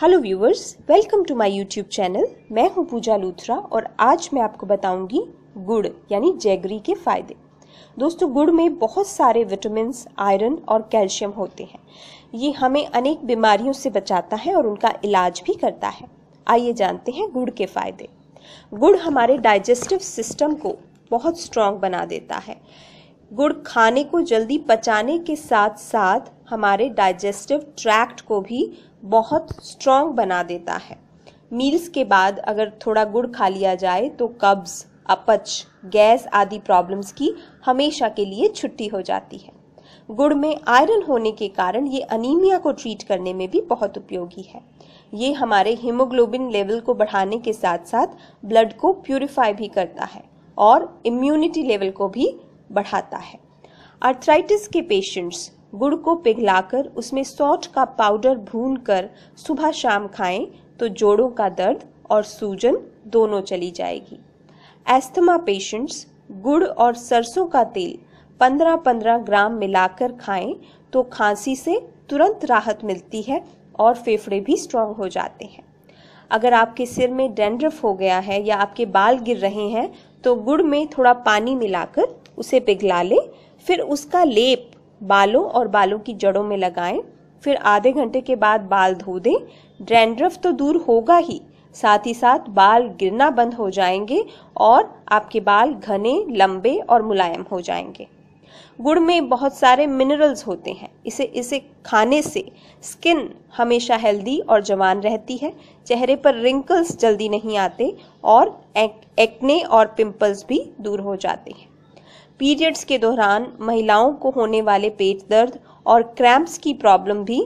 hello viewers welcome to my YouTube channel मैं हूं पूजा लूथरा और आज मैं आपको बताऊंगी गुड़ यानी जैगरी के फायदे दोस्तों गुड़ में बहुत सारे विटामिन आयरन और कैल्शियम होते हैं ये हमें अनेक बीमारियों से बचाता है और उनका इलाज भी करता है आइए जानते हैं गुड़ के फायदे गुड़ हमारे डाइजेस्टिव सिस्टम को बहुत स्ट्रांग बना देता है गुड़ खाने को जल्दी पचाने के साथ साथ हमारे डाइजेस्टिव ट्रैक्ट को भी बहुत स्ट्रॉन्ग बना देता है मील्स के बाद अगर थोड़ा गुड़ खा लिया जाए तो कब्ज़ अपच गैस आदि प्रॉब्लम्स की हमेशा के लिए छुट्टी हो जाती है गुड़ में आयरन होने के कारण ये अनीमिया को ट्रीट करने में भी बहुत उपयोगी है ये हमारे हीमोग्लोबिन लेवल को बढ़ाने के साथ साथ ब्लड को प्यूरिफाई भी करता है और इम्यूनिटी लेवल को भी बढ़ाता है अर्थराइटिस के पेशेंट्स गुड़ को पिघलाकर उसमें सौठ का पाउडर भूनकर सुबह शाम खाएं तो जोड़ों का दर्द और सूजन दोनों चली जाएगी एस्थमा पेशेंट्स गुड़ और सरसों का तेल 15-15 ग्राम मिलाकर खाएं तो खांसी से तुरंत राहत मिलती है और फेफड़े भी स्ट्रांग हो जाते हैं अगर आपके सिर में डेंड्रफ हो गया है या आपके बाल गिर रहे हैं तो गुड़ में थोड़ा पानी मिलाकर उसे पिघला लें फिर उसका लेप बालों और बालों की जड़ों में लगाएं फिर आधे घंटे के बाद बाल धो दें ड्रेंड्रफ तो दूर होगा ही साथ ही साथ बाल गिरना बंद हो जाएंगे और आपके बाल घने लंबे और मुलायम हो जाएंगे गुड़ में बहुत सारे मिनरल्स होते हैं इसे इसे खाने से स्किन हमेशा हेल्दी और जवान रहती है चेहरे पर रिंकल्स जल्दी नहीं आते और एक, एक्ने और पिंपल्स भी दूर हो जाते हैं पीरियड्स के दौरान महिलाओं को होने वाले पेट दर्द और क्रैम्प्स की प्रॉब्लम भी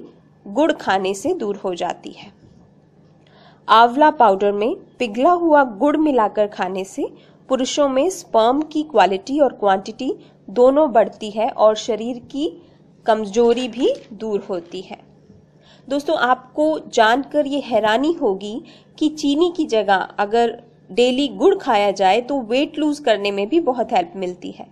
गुड़ खाने से दूर हो जाती है आंवला पाउडर में पिघला हुआ गुड़ मिलाकर खाने से पुरुषों में स्पर्म की क्वालिटी और क्वांटिटी दोनों बढ़ती है और शरीर की कमजोरी भी दूर होती है दोस्तों आपको जानकर ये हैरानी होगी कि चीनी की जगह अगर डेली गुड़ खाया जाए तो वेट लूज करने में भी बहुत हेल्प मिलती है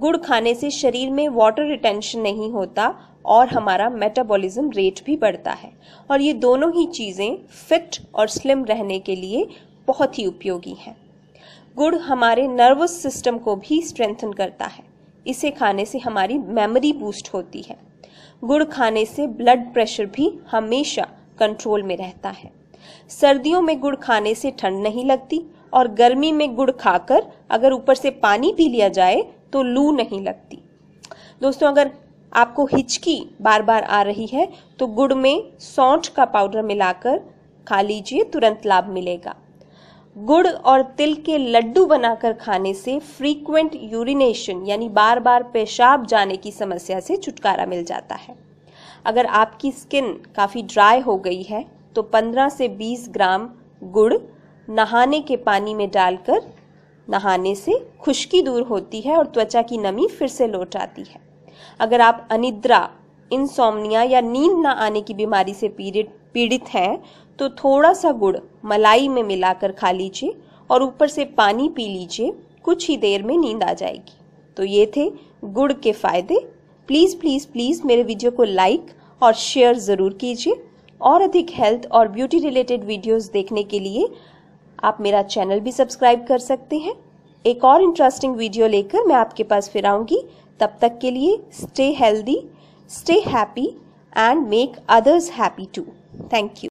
गुड़ खाने से शरीर में वाटर रिटेंशन नहीं होता और हमारा मेटाबॉलिज्म रेट भी बढ़ता है और ये दोनों ही चीज़ें फिट और स्लिम रहने के लिए बहुत ही उपयोगी हैं गुड़ हमारे नर्वस सिस्टम को भी स्ट्रेंथन करता है इसे खाने से हमारी मेमोरी बूस्ट होती है गुड़ खाने से ब्लड प्रेशर भी हमेशा कंट्रोल में रहता है सर्दियों में गुड़ खाने से ठंड नहीं लगती और गर्मी में गुड़ खाकर अगर ऊपर से पानी पी लिया जाए तो लू नहीं लगती दोस्तों अगर आपको हिचकी बार बार आ रही है तो गुड़ में सौंठ का पाउडर मिलाकर खा लीजिए तुरंत लाभ मिलेगा गुड़ और तिल के लड्डू बनाकर खाने से फ्रीक्वेंट यूरिनेशन यानी बार बार पेशाब जाने की समस्या से छुटकारा मिल जाता है अगर आपकी स्किन काफ़ी ड्राई हो गई है तो 15 से 20 ग्राम गुड़ नहाने के पानी में डालकर नहाने से खुश्की दूर होती है और त्वचा की नमी फिर से लौट आती है अगर आप अनिद्रा इंसोमनिया या नींद ना आने की बीमारी से पीड़ित पीड़ित हैं तो थोड़ा सा गुड़ मलाई में मिलाकर खा लीजिए और ऊपर से पानी पी लीजिए कुछ ही देर में नींद आ जाएगी तो ये थे गुड़ के फायदे प्लीज़ प्लीज़ प्लीज़ मेरे वीडियो को लाइक और शेयर ज़रूर कीजिए और अधिक हेल्थ और ब्यूटी रिलेटेड वीडियोस देखने के लिए आप मेरा चैनल भी सब्सक्राइब कर सकते हैं एक और इंटरेस्टिंग वीडियो लेकर मैं आपके पास फिर आऊँगी तब तक के लिए stay healthy stay happy and make others happy too thank you